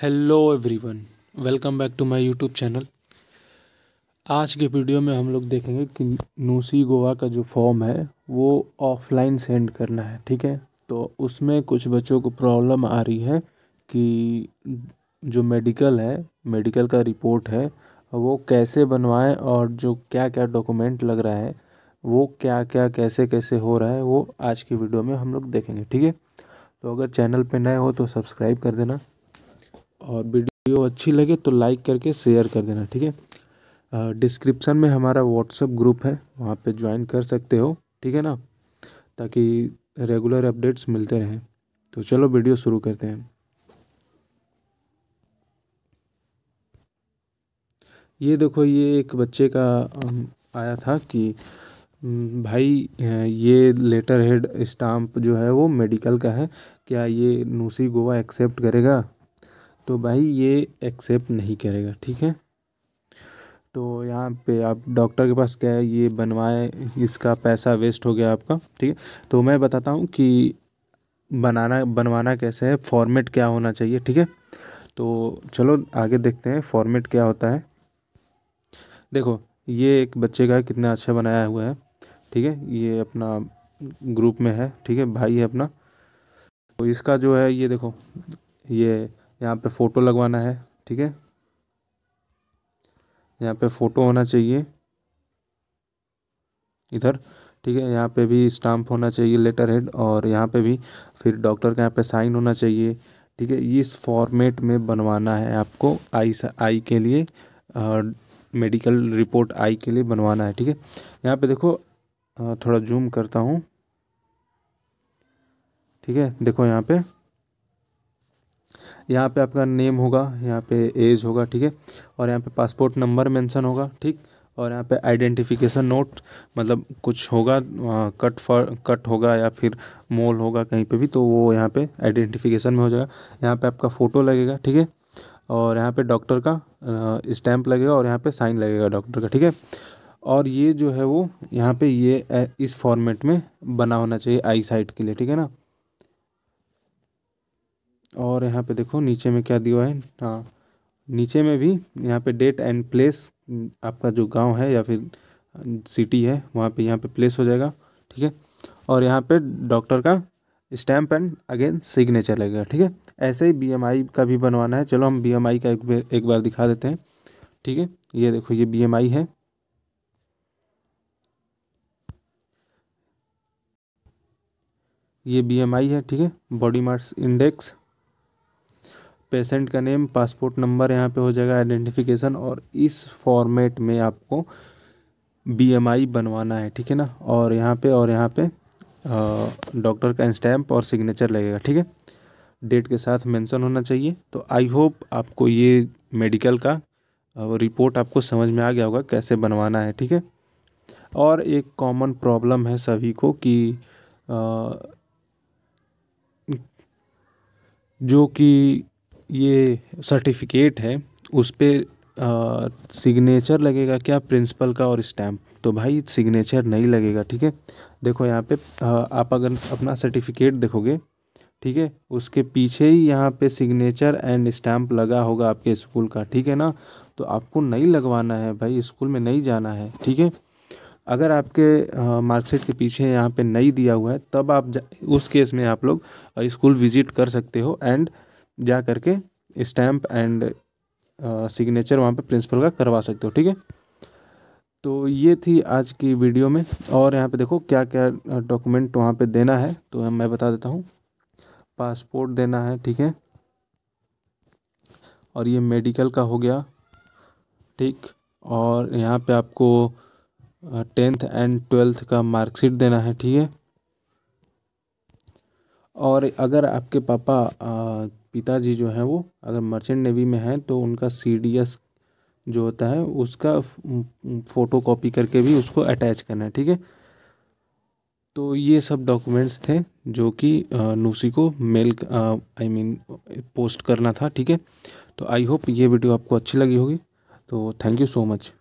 hello everyone welcome back to my YouTube channel आज के video में हम लोग देखेंगे कि नूसी गोवा का जो फॉर्म है वो ऑफलाइन सेंड करना है ठीक है तो उसमें कुछ बच्चों को प्रॉब्लम आ रही है कि जो मेडिकल है मेडिकल का रिपोर्ट है वो कैसे बनवाएं और जो क्या क्या डॉक्यूमेंट लग रहा है वो क्या क्या कैसे कैसे हो रहा है वो आज की वीडियो में हम लोग देखेंगे ठीक है तो अगर चैनल पर नए हो तो सब्सक्राइब कर देना और वीडियो अच्छी लगे तो लाइक करके शेयर कर देना ठीक है डिस्क्रिप्सन में हमारा व्हाट्सअप ग्रुप है वहाँ पे ज्वाइन कर सकते हो ठीक है ना ताकि रेगुलर अपडेट्स मिलते रहें तो चलो वीडियो शुरू करते हैं ये देखो ये एक बच्चे का आया था कि भाई ये लेटर हेड स्टाम्प जो है वो मेडिकल का है क्या ये नूसी गोवा एक्सेप्ट करेगा तो भाई ये एक्सेप्ट नहीं करेगा ठीक है तो यहाँ पे आप डॉक्टर के पास गए ये बनवाए इसका पैसा वेस्ट हो गया आपका ठीक है तो मैं बताता हूँ कि बनाना बनवाना कैसे है फॉर्मेट क्या होना चाहिए ठीक है तो चलो आगे देखते हैं फॉर्मेट क्या होता है देखो ये एक बच्चे का कितना अच्छा बनाया हुआ है ठीक है ये अपना ग्रुप में है ठीक है भाई है अपना तो इसका जो है ये देखो ये यहाँ पे फ़ोटो लगवाना है ठीक है यहाँ पे फ़ोटो होना चाहिए इधर ठीक है यहाँ पे भी स्टाम्प होना चाहिए लेटर हेड और यहाँ पे भी फिर डॉक्टर का यहाँ पे साइन होना चाहिए ठीक है इस फॉर्मेट में बनवाना है आपको आई आई के लिए मेडिकल रिपोर्ट आई के लिए बनवाना है ठीक है यहाँ पे देखो थोड़ा जूम करता हूँ ठीक है देखो यहाँ पे यहाँ पे आपका नेम होगा यहाँ पे एज होगा ठीक है और यहाँ पे पासपोर्ट नंबर मेंशन होगा ठीक और यहाँ पे आइडेंटिफिकेशन नोट मतलब कुछ होगा कट फॉर कट होगा या फिर मोल होगा कहीं पे भी तो वो यहाँ पे आइडेंटिफिकेशन में हो जाएगा यहाँ पे आपका फ़ोटो लगेगा ठीक है और यहाँ पे डॉक्टर का स्टैम्प लगेगा और यहाँ पे साइन लगेगा डॉक्टर का ठीक है और ये जो है वो यहाँ पे ये इस फॉर्मेट में बना होना चाहिए आई साइट के लिए ठीक है ना और यहाँ पे देखो नीचे में क्या दिया है हाँ नीचे में भी यहाँ पे डेट एंड प्लेस आपका जो गांव है या फिर सिटी है वहाँ पे यहाँ पे प्लेस हो जाएगा ठीक है और यहाँ पे डॉक्टर का स्टैम्प एंड अगेन सिग्नेचर लगेगा ठीक है ऐसे ही बीएमआई का भी बनवाना है चलो हम बीएमआई का एक बार एक बार दिखा देते हैं ठीक है ये देखो ये बीएमआई है ये बीएमआई है ठीक है बॉडी मार्स इंडेक्स पेशेंट का नेम पासपोर्ट नंबर यहाँ पे हो जाएगा आइडेंटिफिकेशन और इस फॉर्मेट में आपको बीएमआई बनवाना है ठीक है ना और यहाँ पे और यहाँ पे डॉक्टर का स्टैम्प और सिग्नेचर लगेगा ठीक है डेट के साथ मेंशन होना चाहिए तो आई होप आपको ये मेडिकल का रिपोर्ट आपको समझ में आ गया होगा कैसे बनवाना है ठीक है और एक कॉमन प्रॉब्लम है सभी को कि आ, जो कि ये सर्टिफिकेट है उस पर सिग्नेचर लगेगा क्या प्रिंसिपल का और स्टैम्प तो भाई सिग्नेचर नहीं लगेगा ठीक है देखो यहाँ पे आ, आप अगर अपना सर्टिफिकेट देखोगे ठीक है उसके पीछे ही यहाँ पे सिग्नेचर एंड स्टैम्प लगा होगा आपके स्कूल का ठीक है ना तो आपको नहीं लगवाना है भाई स्कूल में नहीं जाना है ठीक है अगर आपके मार्कशीट के पीछे यहाँ पे नहीं दिया हुआ है तब आप उस केस में आप लोग स्कूल विजिट कर सकते हो एंड जा करके स्टैम्प एंड सिग्नेचर वहाँ पे प्रिंसिपल का करवा सकते हो ठीक है तो ये थी आज की वीडियो में और यहाँ पे देखो क्या क्या डॉक्यूमेंट वहाँ पे देना है तो मैं बता देता हूँ पासपोर्ट देना है ठीक है और ये मेडिकल का हो गया ठीक और यहाँ पे आपको टेंथ एंड ट्वेल्थ का मार्कशीट देना है ठीक है और अगर आपके पापा पिताजी जो हैं वो अगर मर्चेंट नेवी में हैं तो उनका सी डी एस जो होता है उसका फ़ोटो कॉपी करके भी उसको अटैच करना है ठीक है तो ये सब डॉक्यूमेंट्स थे जो कि नूसी को मेल आई मीन पोस्ट करना था ठीक है तो आई होप ये वीडियो आपको अच्छी लगी होगी तो थैंक यू सो मच